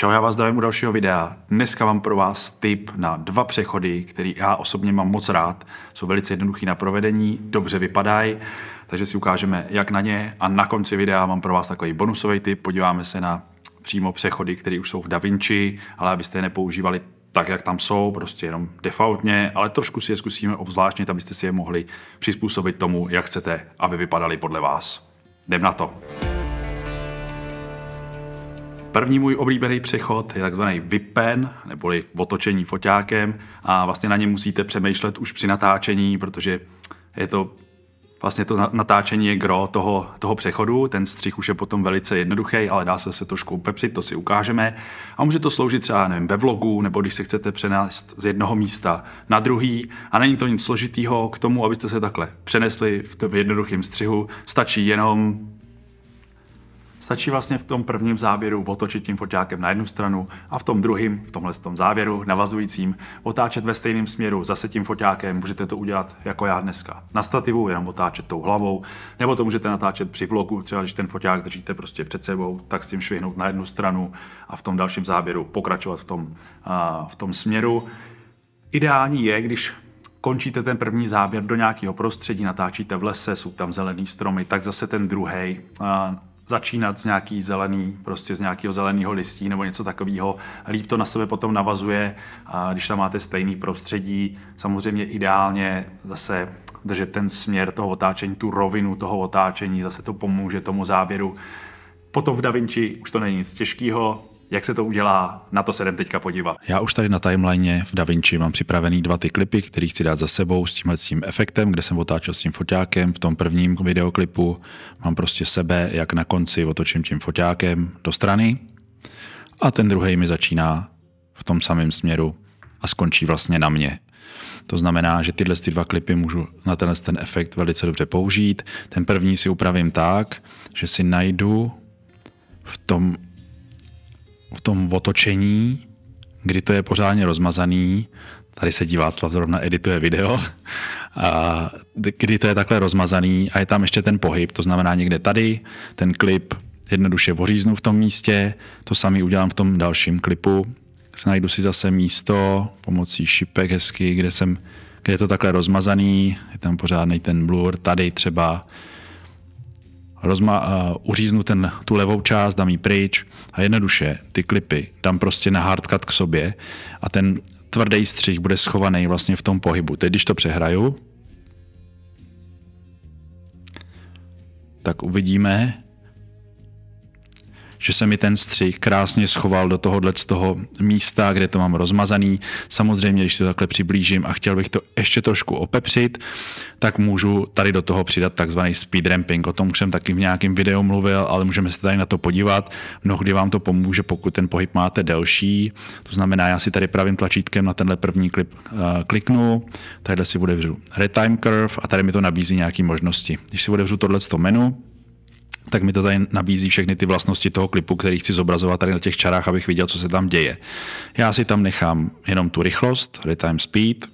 Čau, já vás zdravím u dalšího videa. Dneska mám pro vás tip na dva přechody, který já osobně mám moc rád. Jsou velice jednoduchý na provedení, dobře vypadají, takže si ukážeme, jak na ně. A na konci videa mám pro vás takový bonusový tip. Podíváme se na přímo přechody, které už jsou v DaVinci, ale abyste je nepoužívali tak, jak tam jsou, prostě jenom defaultně, ale trošku si je zkusíme obzvláštnit, abyste si je mohli přizpůsobit tomu, jak chcete, aby vypadali podle vás. Jdem na to. První můj oblíbený přechod je takzvaný vipen, neboli otočení foťákem a vlastně na ně musíte přemýšlet už při natáčení, protože je to vlastně to natáčení je gro toho, toho přechodu, ten střih už je potom velice jednoduchý, ale dá se se trošku upepřit, to si ukážeme. A může to sloužit třeba nevím, ve vlogu, nebo když se chcete přenést z jednoho místa na druhý. A není to nic složitýho k tomu, abyste se takhle přenesli v tom jednoduchém střihu. Stačí jenom Stačí vlastně v tom prvním záběru otočit tím foťákem na jednu stranu a v tom druhém, v tomhle tom závěru navazujícím, otáčet ve stejném směru zase tím foťákem. Můžete to udělat jako já dneska. Na stativu jenom otáčet tou hlavou, nebo to můžete natáčet při vlogu, třeba když ten foťák držíte prostě před sebou, tak s tím švihnout na jednu stranu a v tom dalším záběru pokračovat v tom, a, v tom směru. Ideální je, když končíte ten první záběr do nějakého prostředí, natáčíte v lese, jsou tam zelený stromy, tak zase ten druhý začínat z nějaký zelený, prostě z nějakého zeleného listí nebo něco takového. Líp to na sebe potom navazuje, a když tam máte stejný prostředí. Samozřejmě ideálně zase držet ten směr toho otáčení, tu rovinu toho otáčení, zase to pomůže tomu záběru. Potom v DaVinci už to není nic těžkého, jak se to udělá, na to se jdem teďka podívat. Já už tady na timeline v DaVinci mám připravený dva ty klipy, který chci dát za sebou s tímhle tím efektem, kde jsem otáčel s tím foťákem. V tom prvním videoklipu mám prostě sebe, jak na konci otočím tím foťákem do strany a ten druhý mi začíná v tom samém směru a skončí vlastně na mě. To znamená, že tyhle ty dva klipy můžu na tenhle ten efekt velice dobře použít. Ten první si upravím tak, že si najdu v tom v tom otočení, kdy to je pořádně rozmazaný, tady se dívá Václav, zrovna edituje video, a kdy to je takhle rozmazaný a je tam ještě ten pohyb, to znamená někde tady, ten klip jednoduše oříznu v tom místě, to samý udělám v tom dalším klipu, najdu si zase místo pomocí šipek hezky, kde, jsem, kde je to takhle rozmazaný, je tam pořádný ten blur, tady třeba rozma, uh, uříznu ten, tu levou část, dám ji pryč a jednoduše ty klipy dám prostě na hardcut k sobě a ten tvrdý střih bude schovaný vlastně v tom pohybu. Teď, když to přehraju, tak uvidíme, že se mi ten střih krásně schoval do tohohle z toho místa, kde to mám rozmazaný. Samozřejmě, když se takhle přiblížím a chtěl bych to ještě trošku opepřit, tak můžu tady do toho přidat takzvaný speed ramping. O tom už jsem taky v nějakém videu mluvil, ale můžeme se tady na to podívat. Mnohdy vám to pomůže, pokud ten pohyb máte delší. To znamená, já si tady pravým tlačítkem na tenhle první klip eh, kliknu, tadyhle si bude vřu retime curve a tady mi to nabízí nějaké možnosti. Když si odevřu tohle menu, tak mi to tady nabízí všechny ty vlastnosti toho klipu, který chci zobrazovat tady na těch čarách, abych viděl, co se tam děje. Já si tam nechám jenom tu rychlost, retime speed,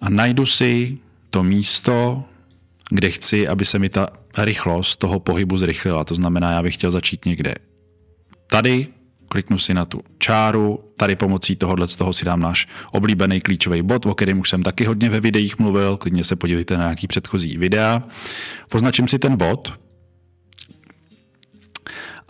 a najdu si to místo, kde chci, aby se mi ta rychlost toho pohybu zrychlila. To znamená, já bych chtěl začít někde tady, kliknu si na tu čáru, tady pomocí tohohle z toho si dám náš oblíbený klíčový bod, o kterém už jsem taky hodně ve videích mluvil, klidně se podívejte na nějaký předchozí videa. Poznačím si ten bod,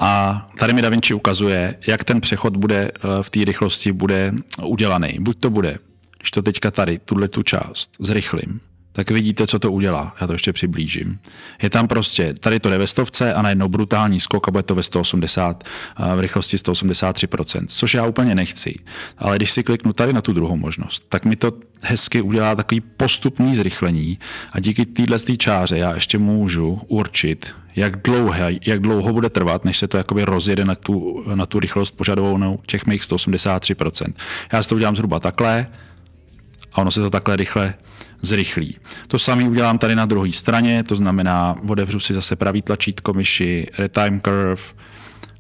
a tady mi Da Vinci ukazuje, jak ten přechod bude eh, v té rychlosti bude udělaný. Buď to bude, když to teďka tady, tuhle tu část zrychlím, tak vidíte, co to udělá. Já to ještě přiblížím. Je tam prostě, tady to jde ve stovce a najednou brutální skok a bude to ve 180, v rychlosti 183%, což já úplně nechci. Ale když si kliknu tady na tu druhou možnost, tak mi to hezky udělá takový postupný zrychlení a díky téhle čáře já ještě můžu určit, jak dlouho, jak dlouho bude trvat, než se to jakoby rozjede na tu, na tu rychlost požadovanou těch mých 183%. Já si to udělám zhruba takhle a ono se to takhle rychle zrychlí. To samé udělám tady na druhé straně, to znamená, otevřu si zase pravý tlačítko myši, retime curve,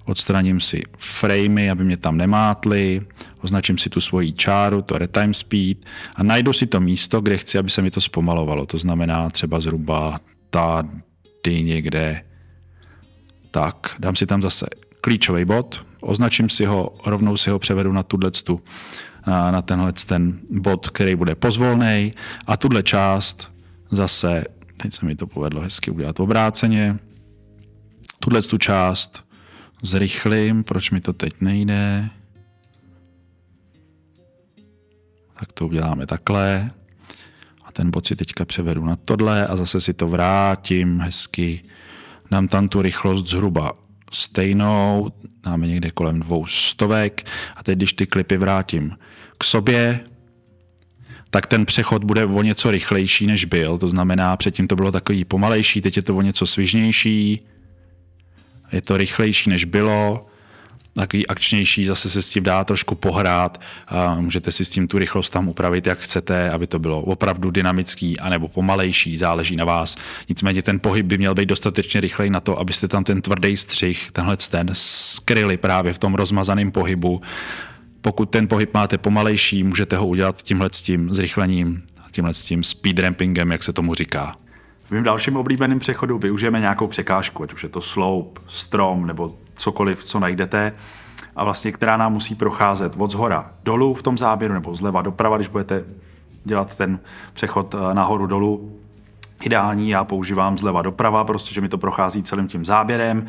odstraním si framey, aby mě tam nemátly, označím si tu svoji čáru, to retime speed a najdu si to místo, kde chci, aby se mi to zpomalovalo. To znamená třeba zhruba tady někde. Tak, dám si tam zase klíčový bod, označím si ho, rovnou si ho převedu na tuhle tu na tenhle ten bod, který bude pozvolný a tuhle část zase, teď se mi to povedlo hezky udělat obráceně, tuhle tu část zrychlím, proč mi to teď nejde, tak to uděláme takhle a ten bod si teďka převedu na tohle a zase si to vrátím hezky, dám tam tu rychlost zhruba stejnou, máme někde kolem dvou stovek a teď, když ty klipy vrátím k sobě, tak ten přechod bude o něco rychlejší, než byl. To znamená, předtím to bylo takový pomalejší, teď je to o něco svižnější, je to rychlejší, než bylo takový akčnější, zase se s tím dá trošku pohrát, a můžete si s tím tu rychlost tam upravit, jak chcete, aby to bylo opravdu dynamický anebo pomalejší, záleží na vás. Nicméně ten pohyb by měl být dostatečně rychlej na to, abyste tam ten tvrdý střih, tenhle ten, skryli právě v tom rozmazaném pohybu. Pokud ten pohyb máte pomalejší, můžete ho udělat tímhle s tím zrychlením, tímhle s tím speed rampingem, jak se tomu říká. V mém dalším oblíbeném přechodu využijeme nějakou překážku, ať už je to sloup, strom nebo cokoliv, co najdete, a vlastně která nám musí procházet od zhora dolů v tom záběru nebo zleva doprava, když budete dělat ten přechod eh, nahoru dolů. Ideální já používám zleva doprava, prostě, že mi to prochází celým tím záběrem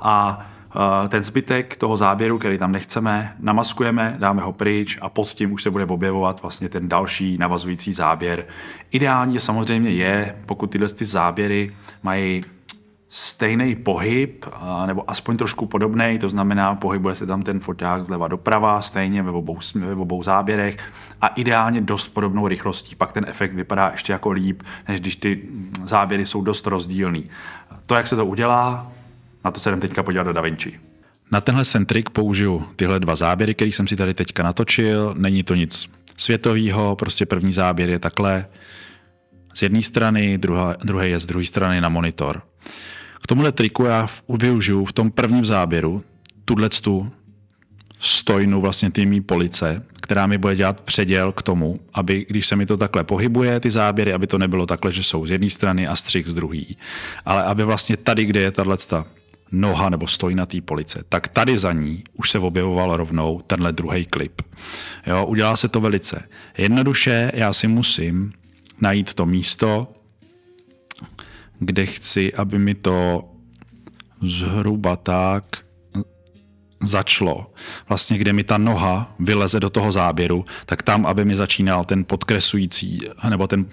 a eh, ten zbytek toho záběru, který tam nechceme, namaskujeme, dáme ho pryč a pod tím už se bude objevovat vlastně ten další navazující záběr. Ideální samozřejmě je, pokud tyhle ty záběry mají stejný pohyb, nebo aspoň trošku podobný, to znamená, pohybuje se tam ten foťák zleva doprava, stejně ve obou, ve obou záběrech a ideálně dost podobnou rychlostí. Pak ten efekt vypadá ještě jako líp, než když ty záběry jsou dost rozdílný. To, jak se to udělá, na to se jdem teďka podívat do davinci. Na tenhle jsem trik použiju tyhle dva záběry, který jsem si tady teďka natočil. Není to nic světového, prostě první záběr je takhle z jedné strany, druhá, druhý je z druhé strany na monitor tomhle triku já využiju v tom prvním záběru tuhle tu stojnu vlastně tými police, která mi bude dělat předěl k tomu, aby když se mi to takhle pohybuje, ty záběry, aby to nebylo takhle, že jsou z jedné strany a střih z druhé, ale aby vlastně tady, kde je tahle noha nebo stojí na té police, tak tady za ní už se objevoval rovnou tenhle druhý klip. Jo, udělá se to velice jednoduše, já si musím najít to místo, kde chci, aby mi to zhruba tak začlo. vlastně kde mi ta noha vyleze do toho záběru, tak tam, aby mi začínal ten podkresující, nebo ten,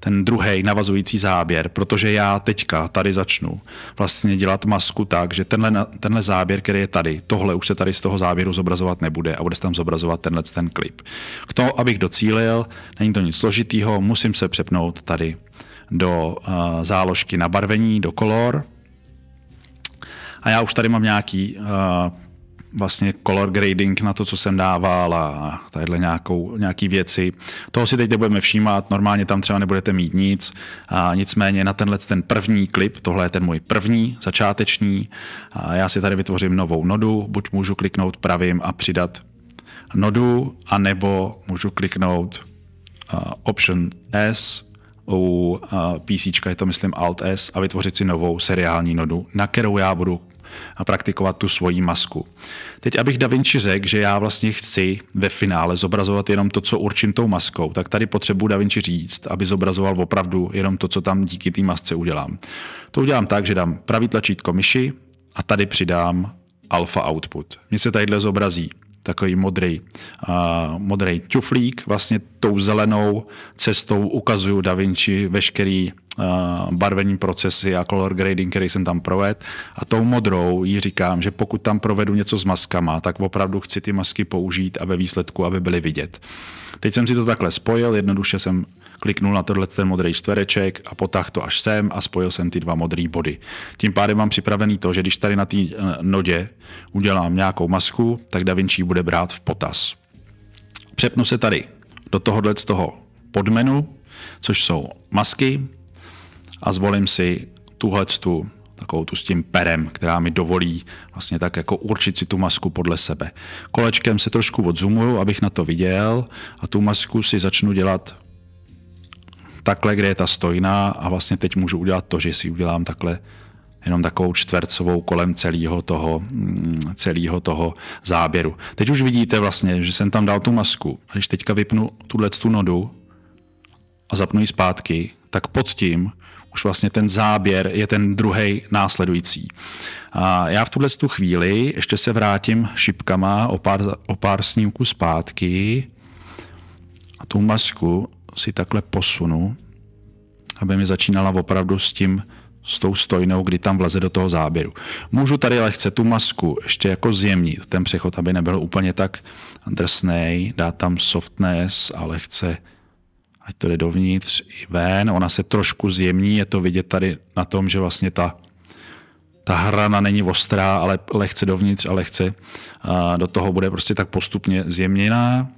ten druhý navazující záběr, protože já teďka tady začnu vlastně dělat masku tak, že tenhle, tenhle záběr, který je tady, tohle už se tady z toho záběru zobrazovat nebude a bude se tam zobrazovat tenhle ten klip. K tomu, abych docílil, není to nic složitýho, musím se přepnout tady do eh, záložky na barvení, do kolor. A já už tady mám nějaký eh, vlastně color grading na to, co jsem dával a tadyhle nějakou, nějaký věci. Toho si teď nebudeme všímat, normálně tam třeba nebudete mít nic. A nicméně na tenhle ten první klip, tohle je ten můj první, začáteční, a já si tady vytvořím novou nodu, buď můžu kliknout pravým a přidat nodu, anebo můžu kliknout eh, Option S u PC, je to myslím Alt S, a vytvořit si novou seriální nodu, na kterou já budu a praktikovat tu svoji masku. Teď, abych Da Vinci řekl, že já vlastně chci ve finále zobrazovat jenom to, co určím tou maskou, tak tady potřebuji Da Vinci říct, aby zobrazoval opravdu jenom to, co tam díky té masce udělám. To udělám tak, že dám pravý tlačítko myši a tady přidám alfa output. Mně se tadyhle zobrazí takový modrý, uh, modrý čuflík. Vlastně tou zelenou cestou ukazuju Da Vinci veškerý uh, barvení procesy a color grading, který jsem tam proved. A tou modrou ji říkám, že pokud tam provedu něco s maskama, tak opravdu chci ty masky použít a ve výsledku, aby byly vidět. Teď jsem si to takhle spojil, jednoduše jsem kliknul na tohle ten modrý čtvereček a potáhl to až sem a spojil jsem ty dva modré body. Tím pádem mám připravený to, že když tady na té eh, nodě udělám nějakou masku, tak DaVinci bude brát v potaz. Přepnu se tady do tohohle z toho podmenu, což jsou masky a zvolím si tuhle tu takovou tu s tím perem, která mi dovolí vlastně tak jako určit si tu masku podle sebe. Kolečkem se trošku odzumuju, abych na to viděl a tu masku si začnu dělat takhle, kde je ta stojná a vlastně teď můžu udělat to, že si udělám takhle jenom takovou čtvercovou kolem celého toho, mm, celého toho záběru. Teď už vidíte vlastně, že jsem tam dal tu masku. A když teďka vypnu tuhle tu nodu a zapnu ji zpátky, tak pod tím už vlastně ten záběr je ten druhý následující. A já v tuhle tu chvíli ještě se vrátím šipkama o pár, o pár snímků zpátky a tu masku si takhle posunu, aby mi začínala opravdu s tím, s tou stojnou, kdy tam vleze do toho záběru. Můžu tady lehce tu masku ještě jako zjemnit, ten přechod, aby nebyl úplně tak drsný, dá tam softness a lehce ať to jde dovnitř i ven. Ona se trošku zjemní, je to vidět tady na tom, že vlastně ta, ta hrana není ostrá, ale lehce dovnitř a lehce a do toho bude prostě tak postupně zjemněná.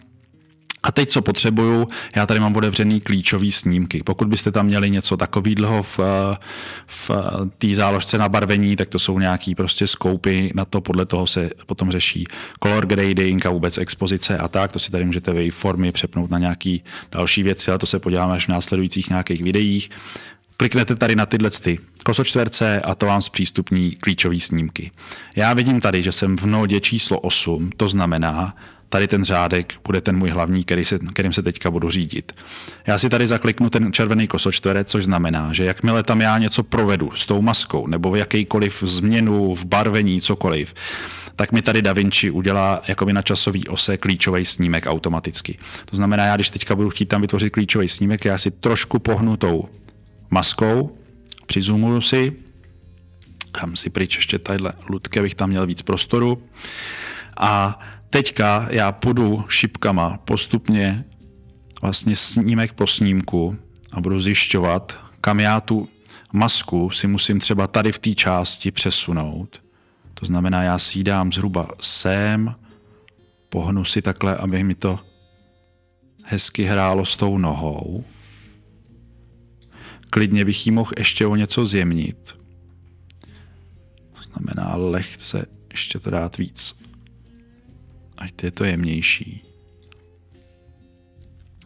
A teď, co potřebuju, já tady mám otevřený klíčový snímky. Pokud byste tam měli něco takového v, v té záložce na barvení, tak to jsou nějaké prostě skoupy, na to podle toho se potom řeší color grading a vůbec expozice a tak, to si tady můžete ve formy přepnout na nějaké další věci, ale to se podíváme až v následujících nějakých videích. Kliknete tady na tyhle ty kosočtverce a to vám zpřístupní klíčové snímky. Já vidím tady, že jsem v nodě číslo 8, to znamená, tady ten řádek bude ten můj hlavní, který se, kterým se teďka budu řídit. Já si tady zakliknu ten červený kosočtverec, což znamená, že jakmile tam já něco provedu s tou maskou nebo v jakýkoliv změnu v barvení, cokoliv, tak mi tady DaVinci udělá jakoby na časový ose klíčový snímek automaticky. To znamená, já když teďka budu chtít tam vytvořit klíčový snímek, já si trošku pohnu tou maskou, přizumuju si, tam si pryč ještě tadyhle lutky, abych tam měl víc prostoru a teďka já půjdu šipkama postupně vlastně snímek po snímku a budu zjišťovat, kam já tu masku si musím třeba tady v té části přesunout. To znamená, já si ji dám zhruba sem, pohnu si takhle, aby mi to hezky hrálo s tou nohou. Klidně bych ji mohl ještě o něco zjemnit. To znamená lehce ještě to dát víc ať je to jemnější.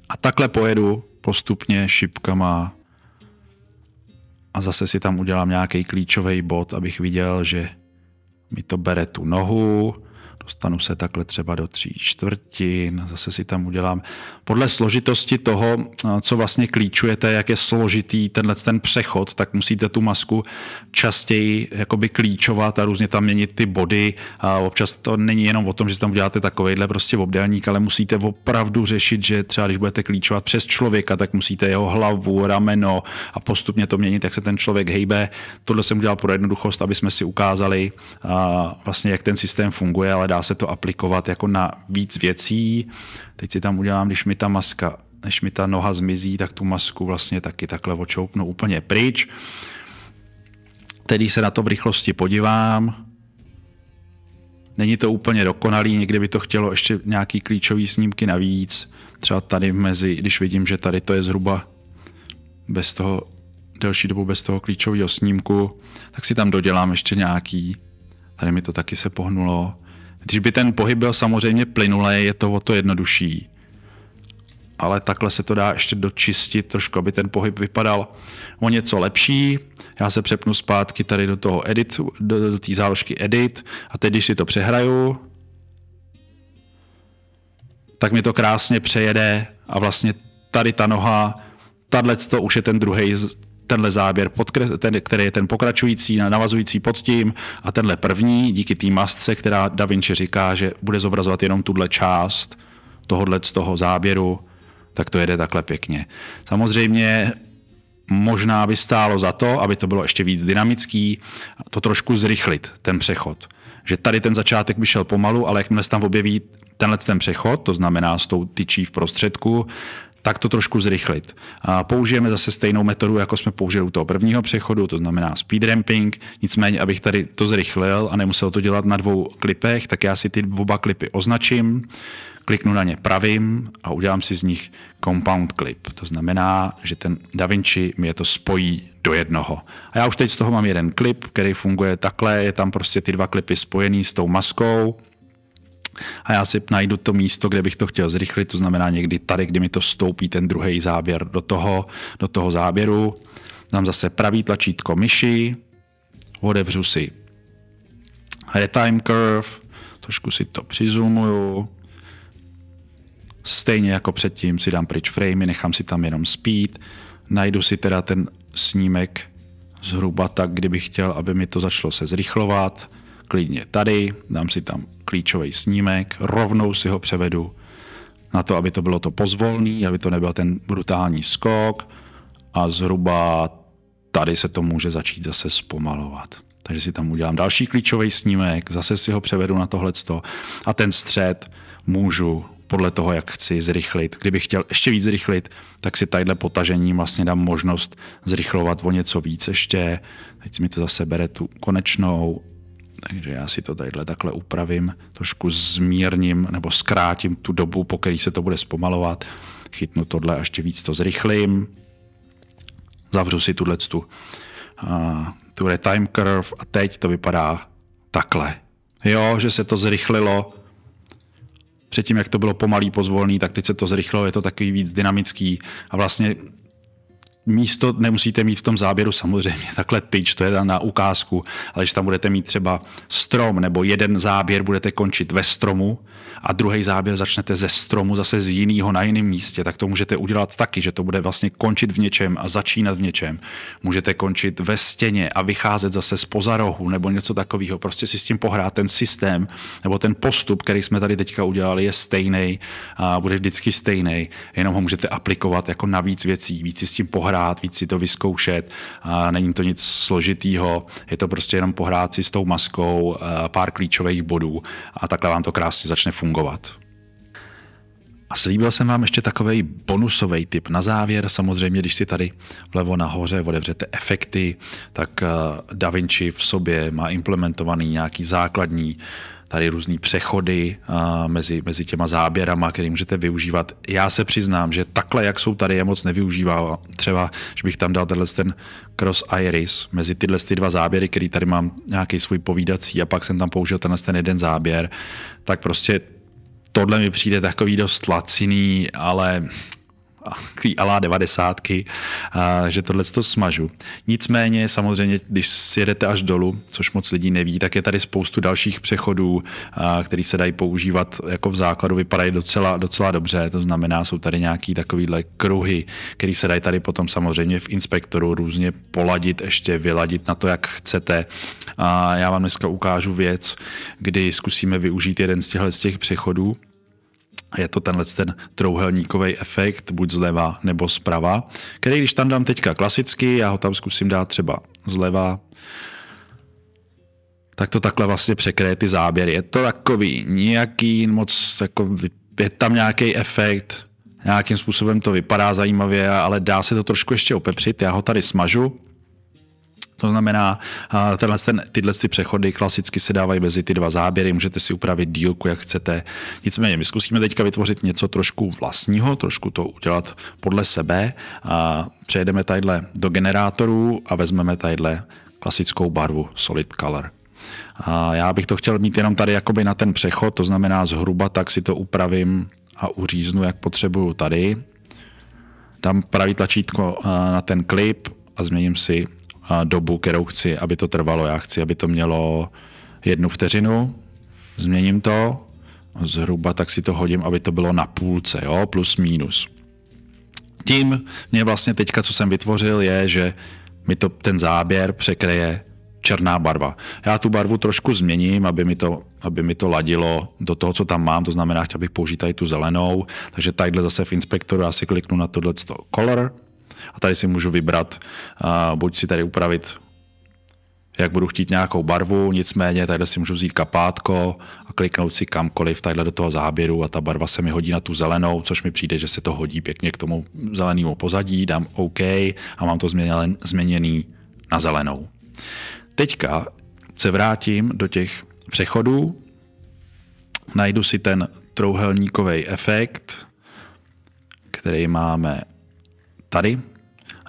A takhle pojedu postupně šipkama a zase si tam udělám nějaký klíčový bod, abych viděl, že mi to bere tu nohu, dostanu se takhle třeba do tří čtvrtin, zase si tam udělám. Podle složitosti toho, eh, co vlastně klíčujete, jak je složitý tenhle ten přechod, tak musíte tu masku častěji jakoby klíčovat a různě tam měnit ty body. A občas to není jenom o tom, že tam uděláte takovejhle prostě obdélník, ale musíte opravdu řešit, že třeba když budete klíčovat přes člověka, tak musíte jeho hlavu, rameno a postupně to měnit, jak se ten člověk hejbe. Tohle jsem udělal pro jednoduchost, aby jsme si ukázali vlastně, jak ten systém funguje, ale dá se to aplikovat jako na víc věcí. Teď si tam udělám, když mi ta maska, když mi ta noha zmizí, tak tu masku vlastně taky takhle očoupnu úplně pryč. Tedy se na to v rychlosti podívám. Není to úplně dokonalý, někdy by to chtělo ještě nějaký klíčový snímky navíc. Třeba tady mezi, když vidím, že tady to je zhruba bez toho delší dobu bez toho klíčového snímku, tak si tam dodělám ještě nějaký. Tady mi to taky se pohnulo. Když by ten pohyb byl samozřejmě plynulý, je to o to jednodušší. Ale takhle se to dá ještě dočistit trošku, aby ten pohyb vypadal o něco lepší. Já se přepnu zpátky tady do toho edit, do, do té záložky edit a teď, když si to přehraju, tak mi to krásně přejede a vlastně tady ta noha, tadlec to už je ten druhý tenhle záběr, pod, ten, který je ten pokračující, navazující pod tím a tenhle první díky té masce, která Da Vinci říká, že bude zobrazovat jenom tuhle část tohohle z toho záběru, tak to jede takhle pěkně. Samozřejmě možná by stálo za to, aby to bylo ještě víc dynamický, to trošku zrychlit, ten přechod. Že tady ten začátek by šel pomalu, ale jakmile se tam objeví tenhle ten přechod, to znamená s tou tyčí v prostředku, tak to trošku zrychlit. Použijeme zase stejnou metodu, jako jsme použili u toho prvního přechodu, to znamená speed ramping, nicméně, abych tady to zrychlil a nemusel to dělat na dvou klipech, tak já si ty oba klipy označím, kliknu na ně pravým a udělám si z nich compound clip. To znamená, že ten DaVinci mi je to spojí do jednoho. A já už teď z toho mám jeden klip, který funguje takhle, je tam prostě ty dva klipy spojený s tou maskou, a já si najdu to místo, kde bych to chtěl zrychlit, to znamená někdy tady, kdy mi to stoupí ten druhý záběr do toho, do toho záběru. Dám zase pravý tlačítko myši, otevřu si retime curve, trošku si to přizumuju, Stejně jako předtím si dám pryč framey, nechám si tam jenom speed, najdu si teda ten snímek zhruba tak, kdybych chtěl, aby mi to začalo se zrychlovat klidně tady, dám si tam klíčový snímek, rovnou si ho převedu na to, aby to bylo to pozvolný, aby to nebyl ten brutální skok a zhruba tady se to může začít zase zpomalovat. Takže si tam udělám další klíčový snímek, zase si ho převedu na tohleto a ten střed můžu podle toho, jak chci zrychlit. Kdybych chtěl ještě víc zrychlit, tak si tadyhle potažením vlastně dám možnost zrychlovat o něco víc ještě. Teď mi to zase bere tu konečnou takže já si to tadyhle takhle upravím, trošku zmírním nebo zkrátím tu dobu, po který se to bude zpomalovat. Chytnu tohle a ještě víc to zrychlím. Zavřu si tuhle tu, uh, tu time curve a teď to vypadá takhle. Jo, že se to zrychlilo. Předtím, jak to bylo pomalý, pozvolný, tak teď se to zrychlilo, je to takový víc dynamický a vlastně místo nemusíte mít v tom záběru samozřejmě takhle tyč, to je na ukázku, ale když tam budete mít třeba strom nebo jeden záběr budete končit ve stromu a druhý záběr začnete ze stromu zase z jiného na jiném místě, tak to můžete udělat taky, že to bude vlastně končit v něčem a začínat v něčem. Můžete končit ve stěně a vycházet zase z pozarohu nebo něco takového. Prostě si s tím pohrát ten systém nebo ten postup, který jsme tady teďka udělali, je stejný a bude vždycky stejný, jenom ho můžete aplikovat jako na víc věcí, víc si s tím pohrát hrát, víc si to vyzkoušet. Není to nic složitýho, je to prostě jenom pohrát si s tou maskou eh, pár klíčových bodů a takhle vám to krásně začne fungovat. A slíbil jsem vám ještě takový bonusový tip na závěr. Samozřejmě, když si tady vlevo nahoře otevřete efekty, tak eh, DaVinci v sobě má implementovaný nějaký základní tady různé přechody mezi, mezi těma záběrama, které můžete využívat. Já se přiznám, že takhle, jak jsou tady, je moc nevyužívám. Třeba, že bych tam dal tenhle ten cross iris mezi tyhle ty dva záběry, který tady mám nějaký svůj povídací a pak jsem tam použil tenhle ten jeden záběr, tak prostě tohle mi přijde takový dost laciný, ale takový alá devadesátky, že tohle to smažu. Nicméně samozřejmě, když si jedete až dolů, což moc lidí neví, tak je tady spoustu dalších přechodů, které se dají používat jako v základu, vypadají docela, docela dobře, to znamená, jsou tady nějaký takovýhle kruhy, které se dají tady potom samozřejmě v inspektoru různě poladit, ještě vyladit na to, jak chcete. A já vám dneska ukážu věc, kdy zkusíme využít jeden z těchto z těch přechodů, a je to tenhle ten trouhelníkový efekt, buď zleva nebo zprava, který když tam dám teďka klasicky, já ho tam zkusím dát třeba zleva, tak to takhle vlastně překryje ty záběry. Je to takový nějaký moc, jako, je tam nějaký efekt, nějakým způsobem to vypadá zajímavě, ale dá se to trošku ještě opepřit. Já ho tady smažu, to znamená, tenhle, ten, tyhle ty přechody klasicky se dávají mezi ty dva záběry, můžete si upravit dílku, jak chcete. Nicméně, my zkusíme teďka vytvořit něco trošku vlastního, trošku to udělat podle sebe. A přejdeme tadyhle do generátorů a vezmeme tadyhle klasickou barvu Solid Color. A já bych to chtěl mít jenom tady jakoby na ten přechod, to znamená zhruba tak si to upravím a uříznu, jak potřebuju tady. Dám pravý tlačítko na ten klip a změním si dobu, kterou chci, aby to trvalo. Já chci, aby to mělo jednu vteřinu, změním to, zhruba tak si to hodím, aby to bylo na půlce, jo, plus minus. Tím mě vlastně teďka, co jsem vytvořil, je, že mi to ten záběr překreje černá barva. Já tu barvu trošku změním, aby mi to, aby mi to ladilo do toho, co tam mám, to znamená, chtěl bych použít tady tu zelenou, takže tadyhle zase v inspektoru já si kliknu na tohleto color, a tady si můžu vybrat, buď si tady upravit jak budu chtít nějakou barvu, nicméně tady si můžu vzít kapátko a kliknout si kamkoliv tady do toho záběru a ta barva se mi hodí na tu zelenou, což mi přijde, že se to hodí pěkně k tomu zelenému pozadí, dám OK a mám to změněný na zelenou. Teďka se vrátím do těch přechodů, najdu si ten trouhelníkový efekt, který máme tady,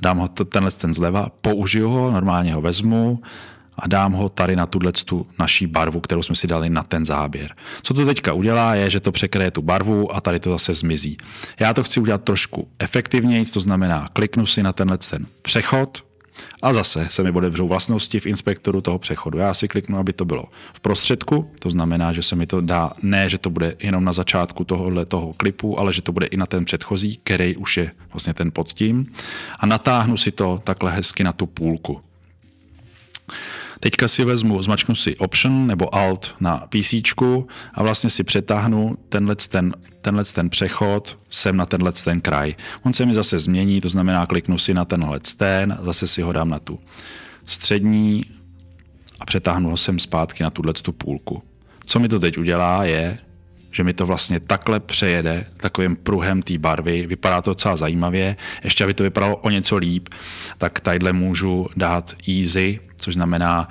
dám ho tenhle ten zleva, použiju ho, normálně ho vezmu a dám ho tady na tuhle tu naší barvu, kterou jsme si dali na ten záběr. Co to teďka udělá, je, že to překraje tu barvu a tady to zase zmizí. Já to chci udělat trošku efektivněji, to znamená, kliknu si na tenhle ten přechod, a zase se mi odevřou vlastnosti v inspektoru toho přechodu. Já si kliknu, aby to bylo v prostředku, to znamená, že se mi to dá, ne, že to bude jenom na začátku tohohle toho klipu, ale že to bude i na ten předchozí, který už je vlastně ten pod tím. A natáhnu si to takhle hezky na tu půlku. Teďka si vezmu, zmačknu si Option nebo Alt na PC a vlastně si přetáhnu tenhle ten, tenhle ten přechod sem na tenhle ten kraj. On se mi zase změní, to znamená kliknu si na tenhle ten, zase si ho dám na tu střední a přetáhnu ho sem zpátky na tuhle tu půlku. Co mi to teď udělá je, že mi to vlastně takhle přejede takovým pruhem té barvy. Vypadá to docela zajímavě. Ještě aby to vypadalo o něco líp, tak tadyhle můžu dát easy což znamená,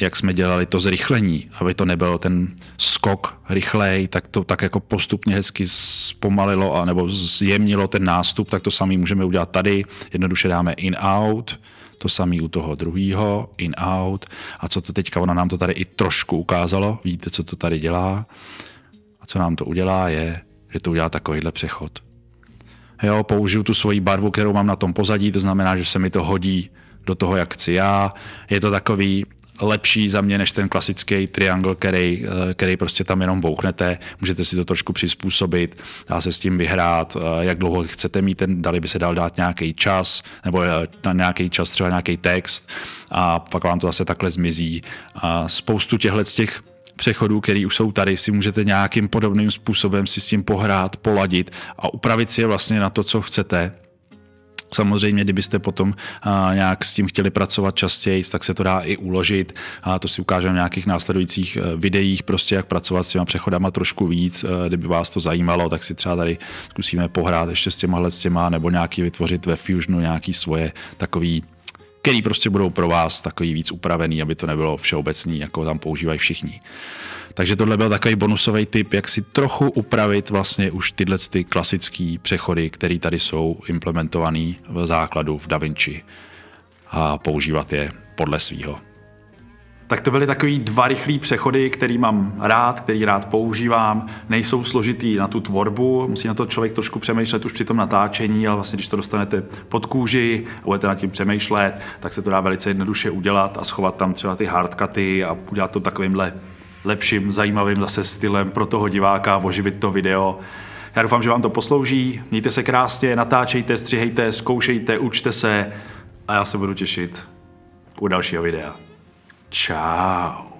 jak jsme dělali to zrychlení, aby to nebyl ten skok rychlej, tak to tak jako postupně hezky zpomalilo a nebo zjemnilo ten nástup, tak to samý můžeme udělat tady. Jednoduše dáme in-out, to samý u toho druhého, in-out. A co to teďka, ona nám to tady i trošku ukázalo, vidíte, co to tady dělá. A co nám to udělá, je, že to udělá takovýhle přechod. Jo, použiju tu svoji barvu, kterou mám na tom pozadí, to znamená, že se mi to hodí do toho, jak chci já. Je to takový lepší za mě než ten klasický triangle, který, eh, který prostě tam jenom bouchnete, můžete si to trošku přizpůsobit, dá se s tím vyhrát, eh, jak dlouho chcete mít, ten, dali by se dal dát nějaký čas, nebo eh, na nějaký čas třeba nějaký text a pak vám to zase takhle zmizí. A spoustu z těch přechodů, který už jsou tady, si můžete nějakým podobným způsobem si s tím pohrát, poladit a upravit si je vlastně na to, co chcete Samozřejmě, kdybyste potom nějak s tím chtěli pracovat častěji, tak se to dá i uložit. A to si ukážeme v nějakých následujících e, videích, prostě jak pracovat s těma přechodama trošku víc. E, kdyby vás to zajímalo, tak si třeba tady zkusíme pohrát ještě s těma s těma, nebo nějaký vytvořit ve Fusionu nějaký svoje takový který prostě budou pro vás takový víc upravený, aby to nebylo všeobecný, jako tam používají všichni. Takže tohle byl takový bonusový tip, jak si trochu upravit vlastně už tyhle ty klasické přechody, které tady jsou implementované v základu v DaVinci a používat je podle svýho. Tak to byly takový dva rychlé přechody, který mám rád, který rád používám. Nejsou složitý na tu tvorbu, musí na to člověk trošku přemýšlet už při tom natáčení, ale vlastně když to dostanete pod kůži a budete nad tím přemýšlet, tak se to dá velice jednoduše udělat a schovat tam třeba ty hardkaty a udělat to takovýmhle lepším, zajímavým zase stylem pro toho diváka, oživit to video. Já doufám, že vám to poslouží. Mějte se krásně, natáčejte, střihejte, zkoušejte, učte se a já se budu těšit u dalšího videa. Ciao.